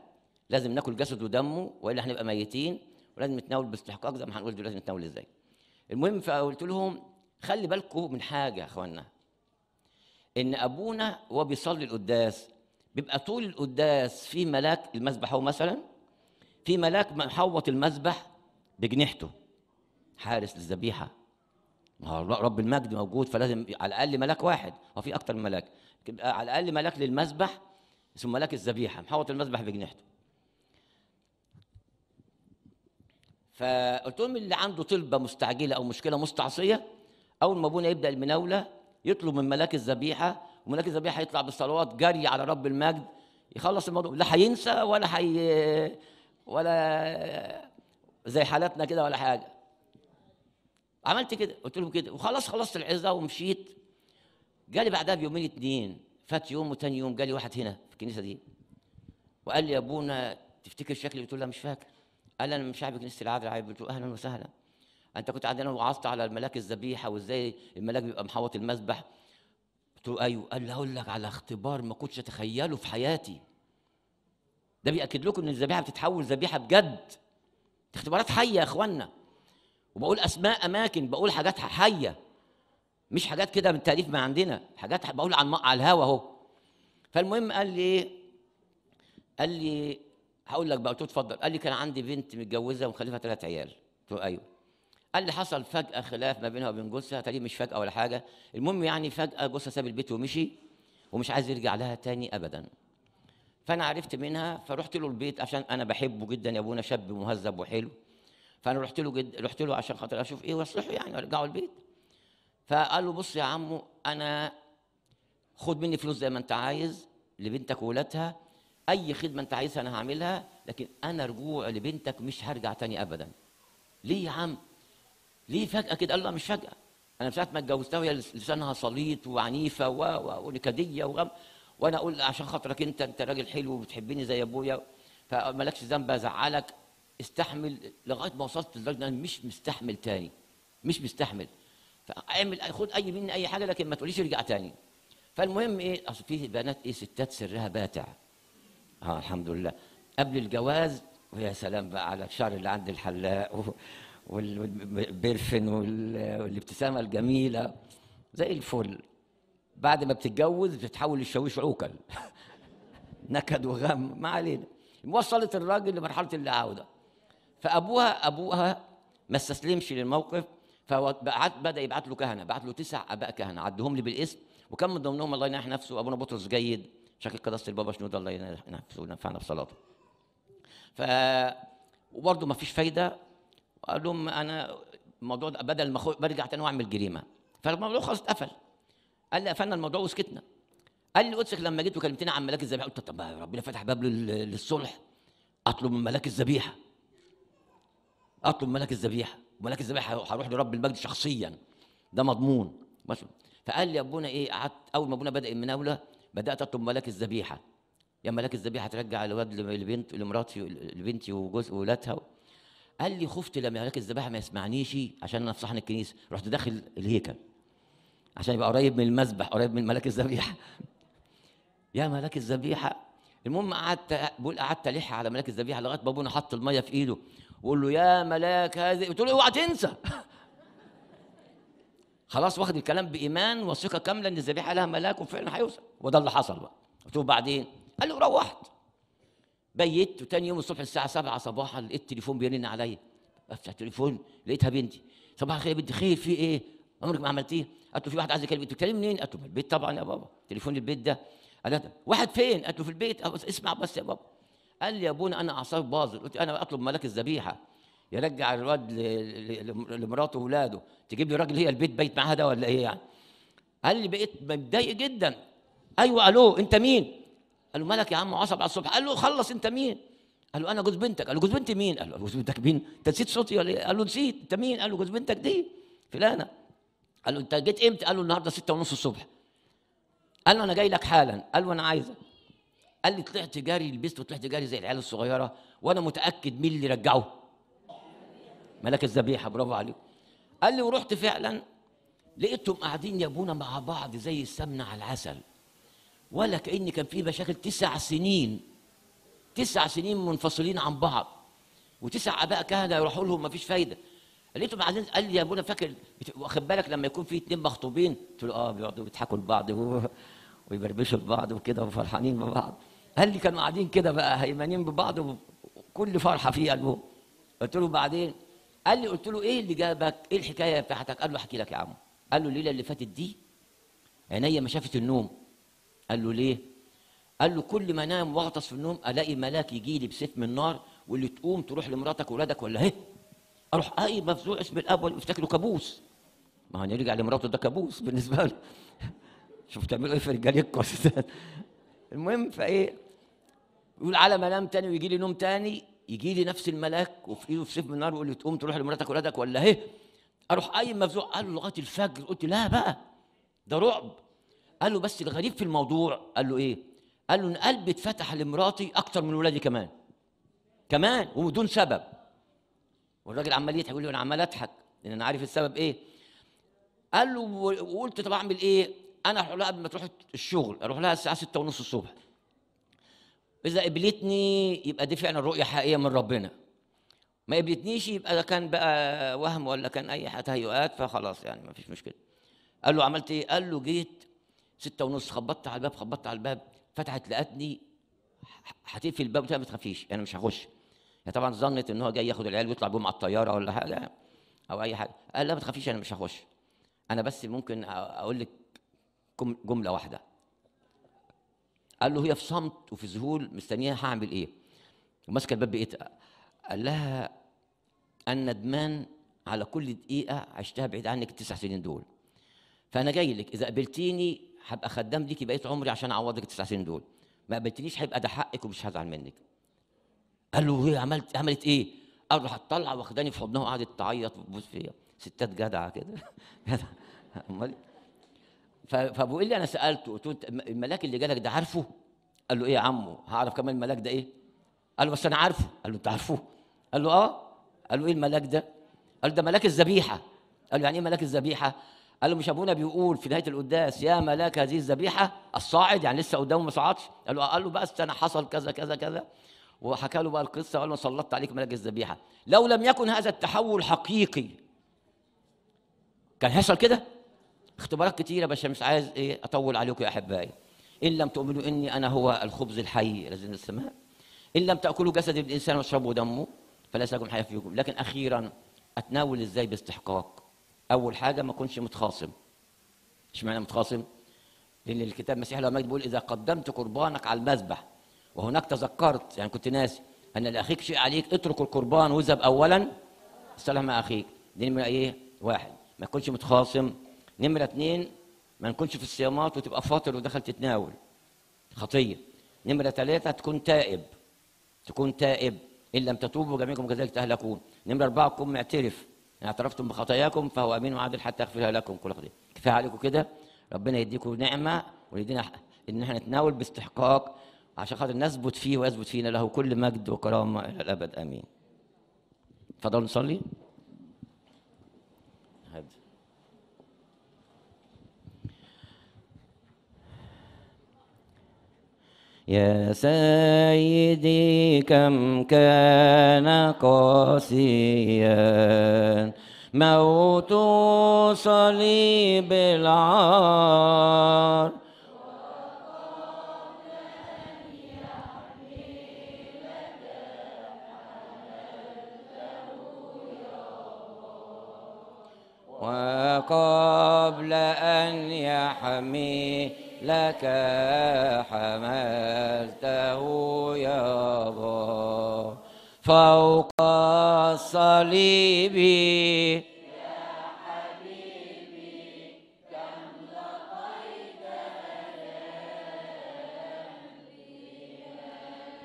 لازم ناكل جسده ودمه والا هنبقى ميتين ولازم نتناول باستحقاق زي ما هنقول دلوقتي نتناول ازاي المهم فقلت لهم خلي بالكم من حاجه يا اخوانا ان ابونا وهو بيصلي القداس بيبقى طول القداس في ملاك المذبح هو مثلا في ملاك محوط المذبح بجنحته حارس للذبيحه رب المجد موجود فلازم على الاقل ملاك واحد هو في اكتر من ملاك على الاقل ملاك للمذبح اسمه ملاك الذبيحه محوط المذبح بجنحته فقلت لهم اللي عنده طلبه مستعجله او مشكله مستعصيه اول ما ابونا يبدا المناوله يطلب من ملاك الذبيحه وملاك الذبيحه يطلع بالصلوات جري على رب المجد يخلص الموضوع لا هينسى ولا حي ولا زي حالاتنا كده ولا حاجه عملت كده قلت لهم كده وخلاص خلصت العظه ومشيت جالي بعدها بيومين اتنين فات يوم وتاني يوم جالي واحد هنا في الكنيسه دي وقال لي يا ابونا تفتكر شكلي قلت له لا مش فاكر قال مش من شعب كنيسه العذراء عيب اهلا وسهلا انت كنت عندنا وعظت على الملاك الذبيحه وازاي الملاك بيبقى محوط المذبح قلت له ايوه قال لي اقول لك على اختبار ما كنتش اتخيله في حياتي ده بياكد لكم ان الذبيحه بتتحول ذبيحه بجد اختبارات حيه يا اخوانا وبقول اسماء اماكن بقول حاجات حيه مش حاجات كده من تاليف ما عندنا حاجات بقول على الهوا اهو فالمهم قال لي ايه قال لي هقول لك بقى قلت له اتفضل قال لي كان عندي بنت متجوزه ومخلفه ثلاث عيال قلت له ايوه قال لي حصل فجاه خلاف ما بينها وبين جوزها تقريبا مش فجاه ولا حاجه المهم يعني فجاه جوزها ساب البيت ومشي ومش عايز يرجع لها تاني ابدا فانا عرفت منها فرحت له البيت عشان انا بحبه جدا يا ابونا شاب مهذب وحلو فانا رحت له جد رحت له عشان خاطر اشوف ايه واصلحه يعني وارجعه البيت فقال له بص يا عمو انا خد مني فلوس زي ما انت عايز لبنتك وولادها اي خدمه انت عايزها انا هعملها لكن انا رجوع لبنتك مش هرجع تاني ابدا ليه يا عم ليه فجاه كده قال لا مش فجاه انا ساعه ما اتجوزتها وهي لسانها صليط وعنيفه و و ونكديه وغم وانا اقول عشان خاطرك انت انت راجل حلو وبتحبني زي ابويا فمالكش ذنب ازعلك استحمل لغايه ما وصلت لدرجه انا مش مستحمل تاني مش مستحمل فاعمل خد اي مني اي حاجه لكن ما تقوليش ارجع تاني فالمهم ايه اصل في بنات ايه ستات سرها باتع اه الحمد لله قبل الجواز ويا سلام بقى على الشعر اللي عند الحلاق والبرفن والابتسامه الجميله زي الفل بعد ما بتتجوز بتتحول للشاويش عوكل *laughs* نكد وغم ما علينا وصلت الراجل لمرحله عاوده فابوها ابوها ما استسلمش للموقف فبعت بدا يبعت له كهنه بعت له تسع اباء كهنه عدهم لي بالاسم وكان من ضمنهم الله ينحي نفسه ابونا بطرس جيد شكل قداسه البابا شنود الله ينفعنا في صلاته. ف وبرضه ما فيش فايده قال لهم انا الموضوع ده بدل ما برجع تاني واعمل جريمه فالموضوع خلاص اتقفل قال لي قفلنا الموضوع وسكتنا قال لي قدسك لما جيت وكلمتني عن ملاك الذبيحه قلت طب ربنا فتح باب للصلح اطلب من ملاك الذبيحه اطلب ملاك الذبيحه ملاك الذبيحه هروح لرب المجد شخصيا ده مضمون ماشي فقال لي ابونا ايه قعدت اول ما ابونا بدا المناوله بدات اطلب ملاك الذبيحه يا ملاك الذبيحه ترجع الواد للبنت لمراتي لبنتي وجوز ولادها قال لي خفت لما ملاك الذبيحه ما يسمعنيش عشان انا في صحن الكنيسه رحت داخل الهيكل عشان يبقى قريب من المذبح قريب من ملاك الذبيحه *laughs* يا ملاك الذبيحه المهم قعدت بقول قعدت الح على ملاك الذبيحه لغايه ما ابونا حط الميه في ايده وقول له يا ملاك هذه قلت له اوعى تنسى *laughs* خلاص واخد الكلام بايمان وثقه كامله ان الذبيحه لها ملاك وفعلا هيوصل وده اللي حصل بقى قلت بعدين قال له روحت بيت وتاني يوم الصبح الساعه 7 صباحا لقيت التليفون بيرن عليا افتح التليفون لقيتها بنتي صباح الخير يا بنتي خير في ايه عمرك ما عملتيه قالت له في واحد عايز يكلمك بتكلم منين قالت له من البيت طبعا يا بابا تليفون البيت ده قال ده واحد فين قالت له في البيت اسمع بس يا بابا قال لي يا ابونا انا اعصابي باظت قلت انا اطلب ملاك الذبيحه يرجع الواد لمراته واولاده تجيب لي راجل هي البيت بيت معاها ده ولا ايه يعني قال لي بقيت متضايق جدا ايوه الو انت مين قال له مالك يا عم عصب على الصبح قال له خلص انت مين قال له انا جوز بنتك قال له جوز بنت مين قال له جوز بنتك مين انت نسيت صوتي ولا ايه قال له نسيت انت مين قال له جوز بنتك دي فلانه قال له انت جيت امتى قال له النهارده ستة ونص الصبح قال له انا جاي لك حالا قال له انا عايزك قال لي طلعت جاري لبست وطلعت جاري زي العيال الصغيره وانا متاكد مين اللي رجعه ملاك الذبيحه برافو عليك قال لي ورحت فعلا لقيتهم قاعدين يا ابونا مع بعض زي السمنه على العسل ولا كان كان في مشاكل تسع سنين تسع سنين منفصلين عن بعض وتسع اباء كهنه يروحوا لهم مفيش فايده لقيتهم قاعدين قال لي يا ابونا فاكر واخد بالك لما يكون في اتنين مخطوبين قلت له اه بيقعدوا بيضحكوا لبعض ويبربشوا لبعض وكده وفرحانين ببعض قال لي كانوا قاعدين كده بقى هيمانين ببعض وكل فرحه في قلبهم قلت له بعدين قال لي قلت له ايه اللي جابك ايه الحكايه بتاعتك قال له احكي لك يا عم قال له الليله اللي فاتت دي عينيا ما شافت النوم قال له ليه قال له كل ما انام واغطس في النوم الاقي ملاك يجي لي بسيف من نار واللي تقوم تروح لمراتك واولادك ولا ايه اروح اي مفزوع اسم الاب وافتكره كابوس ما هو يرجع لمراته ده كابوس بالنسبه له *laughs* شوف تعملوا ايه في رجالكم المهم فايه يقول على ما انام تاني ويجي لي نوم تاني يجي لي نفس الملاك وفي ايده سيف من نار ويقول لي تقوم تروح لمراتك ولادك ولا ايه اروح اي مفزوع قال له لغايه الفجر قلت لا بقى ده رعب قال له بس الغريب في الموضوع قال له ايه قال له ان قلبي اتفتح لمراتي اكتر من ولادي كمان كمان وبدون سبب والراجل عمال يضحك يقول لي انا عمال اضحك لان انا عارف السبب ايه قال له وقلت طب اعمل ايه انا اروح لها قبل ما تروح الشغل اروح لها الساعه 6 ونص الصبح اذا قبلتني يبقى دي فعلا رؤيه حقيقيه من ربنا ما قبلتنيش يبقى ده كان بقى وهم ولا كان اي تهيؤات فخلاص يعني ما فيش مشكله قال له عملت ايه قال له جيت ستة ونص خبطت على الباب خبطت على الباب فتحت لقتني هتقفل الباب لها ما تخافيش انا مش هخش هي طبعا ظنت ان هو جاي ياخد العيال ويطلع بيهم على الطياره ولا حاجه او اي حاجه قال لا ما تخافيش انا مش هخش انا بس ممكن اقول لك جمله واحده قال له هي في صمت وفي ذهول مستنياه هعمل ايه وماسكه الباب بايه؟ قال لها انا ندمان على كل دقيقه عشتها بعيد عنك التسع سنين دول فانا جاي لك اذا قابلتيني هبقى خدام ليكي بقيت عمري عشان اعوضك التسع سنين دول ما قابلتنيش هيبقى ده حقك ومش هزعل منك قال له هي عملت عملت ايه قال له هتطلع واخداني في حضنها وقعدت تعيط وتبوس فيا ستات جدعه كده *laughs* جدعه امال فبيقول لي انا سالته قلت له الملاك اللي جالك ده عارفه؟ قال له ايه يا عمو هعرف كمان الملاك ده ايه؟ قال له بس انا عارفه قال له انت عارفه؟ قال له اه قال له ايه الملاك ده؟ قال له ده ملاك الذبيحه قال له يعني ايه ملاك الذبيحه؟ قال له مش ابونا بيقول في نهايه القداس يا ملاك هذه الذبيحه الصاعد يعني لسه قدامه ما صعدش قال له قال له بس انا حصل كذا كذا كذا وحكى له بقى القصه وقال له سلطت عليك ملاك الذبيحه لو لم يكن هذا التحول حقيقي كان هيحصل كده اختبارات كتيره بس مش عايز ايه اطول عليكم يا احبائي ان لم تؤمنوا اني انا هو الخبز الحي الذي من السماء ان لم تاكلوا جسد الانسان واشربوا دمه فليس لكم حياه فيكم لكن اخيرا اتناول ازاي باستحقاق اول حاجه ما اكونش متخاصم اشمعنى متخاصم لان الكتاب المسيح لما بيقول اذا قدمت قربانك على المذبح وهناك تذكرت يعني كنت ناسي ان لاخيك شيء عليك اترك القربان وذهب اولا السلام مع اخيك دي من ايه واحد ما يكونش متخاصم نمرة اثنين ما نكونش في الصيامات وتبقى فاطر ودخل تتناول خطية نمرة ثلاثة تكون تائب تكون تائب إن لم تتوبوا جميعكم كذلك تهلكون نمرة أربعة تكون معترف إن اعترفتم بخطاياكم فهو أمين وعادل حتى يغفرها لكم كل خطية كفاية عليكم كده ربنا يديكم نعمة ويدينا إن احنا نتناول باستحقاق عشان خاطر نثبت فيه ويثبت فينا له كل مجد وكرامة إلى الأبد آمين. فضل نصلي يا سيدي كم كان قاسيا موت صليب العار وقبل أن يحمي لك حملته يابا فوق الصليب يا حبيبي كم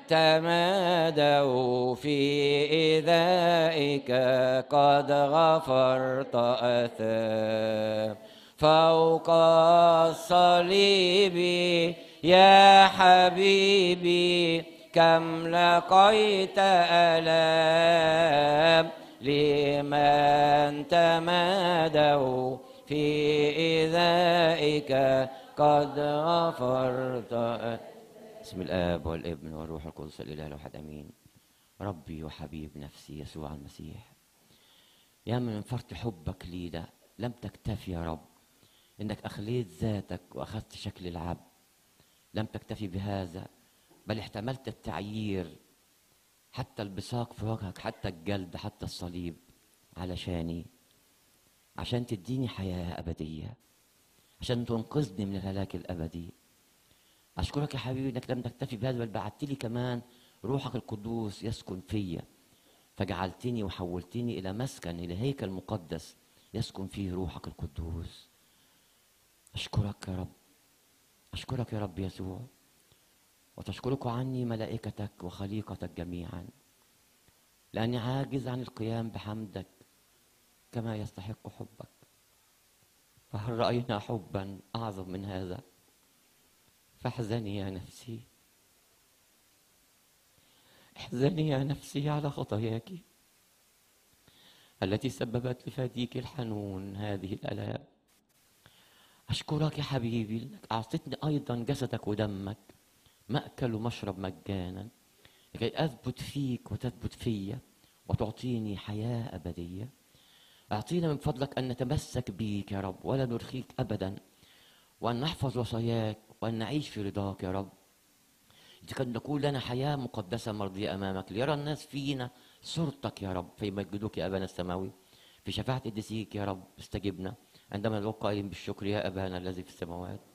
تمادوا في إذائك قد غفرت أثام فوق الصليب يا حبيبي كم لقيت ألام لمن تمادوا في إذائك قد غفرت بسم الآب والابن والروح القدس الإله الواحد أمين ربي وحبيب نفسي يسوع المسيح يا من فرط حبك لي ده لم تكتفي يا رب انك اخليت ذاتك واخذت شكل العبد لم تكتفي بهذا بل احتملت التعيير حتى البصاق في وجهك حتى الجلد حتى الصليب علشاني عشان تديني حياه ابديه عشان تنقذني من الهلاك الابدي اشكرك يا حبيبي انك لم تكتفي بهذا بل بعثت لي كمان روحك القدوس يسكن فيا فجعلتني وحولتني الى مسكن الى هيكل مقدس يسكن فيه روحك القدوس أشكرك يا رب أشكرك يا رب يسوع وتشكرك عني ملائكتك وخليقتك جميعا لأني عاجز عن القيام بحمدك كما يستحق حبك فهل رأينا حبا أعظم من هذا فاحزني يا نفسي احزني يا نفسي على خطاياك التي سببت لفاديك الحنون هذه الآلام أشكرك يا حبيبي إنك أعطيتني أيضا جسدك ودمك مأكل ومشرب مجانا لكي أثبت فيك وتثبت فيا وتعطيني حياة أبدية أعطينا من فضلك أن نتمسك بيك يا رب ولا نرخيك أبدا وأن نحفظ وصاياك وأن نعيش في رضاك يا رب لكي نقول لنا حياة مقدسة مرضية أمامك ليرى الناس فينا صورتك يا رب فيمجدوك يا أبانا السماوي في شفاعة قديسيك يا رب استجبنا عندما نقول بالشكر يا أبانا الذي في السماوات